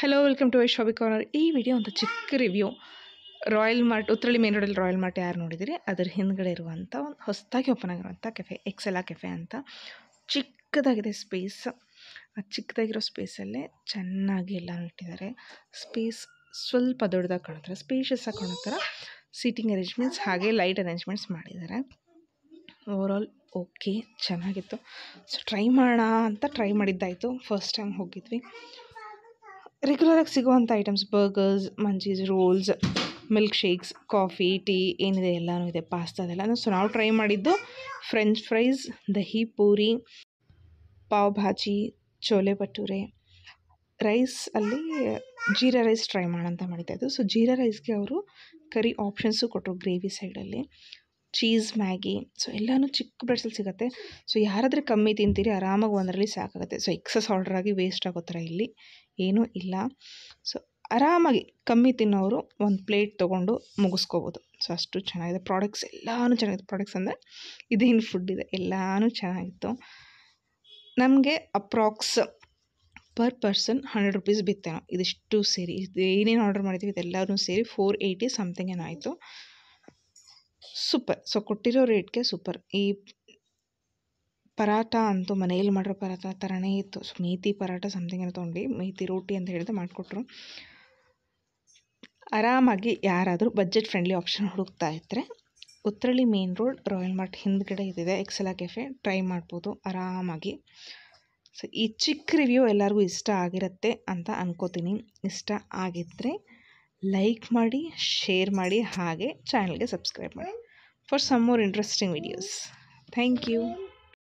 Hello welcome to eye corner ಈ video ಒಂದು ಚಿಕ್ಕ review Royal Mart Uttarahalli main ರೋಡಲ್ಲಿ ರಾಯಲ್ ಮಾರ್ಟ್ ಯಾರು ನೋಡಿದಿರಿ ಅದರ ಹಿಂದ್ಗಡೆ ಇರುವಂಥ ಒಂದು ಹೊಸದಾಗಿ ಓಪನ್ ಆಗಿರುವಂಥ ಕೆಫೆ ಎಕ್ಸೆಲಾ ಕೆಫೆ ಅಂತ ಚಿಕ್ಕದಾಗಿದೆ ಸ್ಪೇಸ್ ಆ ಚಿಕ್ಕದಾಗಿರೋ ಸ್ಪೇಸಲ್ಲೇ ಚೆನ್ನಾಗಿ ಎಲ್ಲನೂ ಇಟ್ಟಿದ್ದಾರೆ ಸ್ಪೇಸ್ ಸ್ವಲ್ಪ ದೊಡ್ಡದಾಗಿ ಕಾಣುತ್ತಾರೆ ಸ್ಪೇಷಿಯಸ್ ಆಗಿ ಸೀಟಿಂಗ್ ಅರೇಂಜ್ಮೆಂಟ್ಸ್ ಹಾಗೆ ಲೈಟ್ ಅರೇಂಜ್ಮೆಂಟ್ಸ್ ಮಾಡಿದ್ದಾರೆ ಓವರ್ ಆಲ್ ಓಕೆ ಚೆನ್ನಾಗಿತ್ತು ಸೊ ಟ್ರೈ ಮಾಡೋಣ ಅಂತ ಟ್ರೈ ಮಾಡಿದ್ದಾಯಿತು ಫಸ್ಟ್ ಟೈಮ್ ಹೋಗಿದ್ವಿ ರೆಗ್ಯುಲರಾಗಿ ಸಿಗುವಂಥ items burgers munchies rolls milk shakes coffee tea ಏನಿದೆ ಎಲ್ಲನೂ ಇದೆ ಪಾಸ್ತಾ ಸೊ ನಾವು ಟ್ರೈ ಮಾಡಿದ್ದು french fries dahi puri pav bhaji chole bhature rice ಅಲ್ಲಿ ಜೀರಾ ರೈಸ್ ಟ್ರೈ ಮಾಡೋಂತ ಮಾಡಿದ್ದೆ ಅದು ಸೊ ಜೀರಾ ರೈಸ್ಗೆ ಅವರು ಕರಿ ಆಪ್ಷನ್ಸು ಕೊಟ್ಟರು ಗ್ರೇವಿ ಸೈಡಲ್ಲಿ ಚೀಸ್ ಮ್ಯಾಗಿ ಸೊ ಎಲ್ಲನೂ ಚಿಕ್ಕ ಬ್ರೆಡ್ಸಲ್ಲಿ ಸಿಗುತ್ತೆ ಸೊ ಯಾರಾದರೂ ಕಮ್ಮಿ ತಿಂತೀರಿ ಆರಾಮಾಗಿ ಒಂದರಲ್ಲಿ ಸಾಕಾಗುತ್ತೆ ಸೊ ಎಕ್ಸಸ್ ಆರ್ಡ್ರಾಗಿ ವೇಸ್ಟ್ ಆಗೋ ಥರ ಇಲ್ಲಿ ಏನೂ ಇಲ್ಲ ಸೊ ಆರಾಮಾಗಿ ಕಮ್ಮಿ ತಿನ್ನೋರು ಒಂದು ಪ್ಲೇಟ್ ತೊಗೊಂಡು ಮುಗಿಸ್ಕೋಬೋದು ಸೊ ಅಷ್ಟು ಚೆನ್ನಾಗಿದೆ ಪ್ರಾಡಕ್ಟ್ಸ್ ಎಲ್ಲಾನು ಚೆನ್ನಾಗಿದೆ ಪ್ರಾಡಕ್ಟ್ಸ್ ಅಂದರೆ ಇದೇನು ಫುಡ್ ಇದೆ ಎಲ್ಲಾನು ಚೆನ್ನಾಗಿತ್ತು ನಮಗೆ approx per person hundred rupees ಬಿತ್ತೇನೋ ಇದಿಷ್ಟು ಸೇರಿ ಇದು ಏನೇನು ಆರ್ಡರ್ ಮಾಡಿದ್ದೀವಿ ಇದೆಲ್ಲನೂ ಸೇರಿ ಫೋರ್ ಏಯ್ಟಿ ಸಮಥಿಂಗ್ ಏನೋ ಆಯಿತು ಸೂಪರ್ ಸೊ ಕೊಟ್ಟಿರೋ ರೇಟ್ಗೆ ಸೂಪರ್ ಈ ಪರಾಟ ಅಂತೂ ಮನೆಯಲ್ಲಿ ಮಾಡಿರೋ ಪರಾಟ ಥರನೇ ಇತ್ತು ಸೊ ಮೇಥಿ ಪರಾಟ ಸಮಥಿಂಗ್ ಏನೋ ತೊಗೊಂಡು ಮೇಥಿ ರೋಟಿ ಅಂತ ಹೇಳಿದ್ರೆ ಮಾಡಿಕೊಟ್ರು ಆರಾಮಾಗಿ ಯಾರಾದರೂ ಬಜೆಟ್ ಫ್ರೆಂಡ್ಲಿ ಆಪ್ಷನ್ ಹುಡುಕ್ತಾ ಇದ್ದರೆ Uttarahalli main road Royal Mart ಹಿಂದ್ಗಡೆ ಇದಿದೆ ಎಕ್ಸೆಲಾ ಕೆಫೆ ಟ್ರೈ ಮಾಡ್ಬೋದು ಆರಾಮಾಗಿ ಸೊ ಈ ಚಿಕ್ಕ ರಿವ್ಯೂ ಎಲ್ಲರಿಗೂ ಇಷ್ಟ ಆಗಿರುತ್ತೆ ಅಂತ ಅನ್ಕೋತೀನಿ ಇಷ್ಟ ಆಗಿದ್ದರೆ ಲೈಕ್ ಮಾಡಿ ಶೇರ್ ಮಾಡಿ ಹಾಗೆ ಚಾನಲ್ಗೆ ಸಬ್ಸ್ಕ್ರೈಬ್ ಮಾಡಿ for some more interesting videos. Thank you.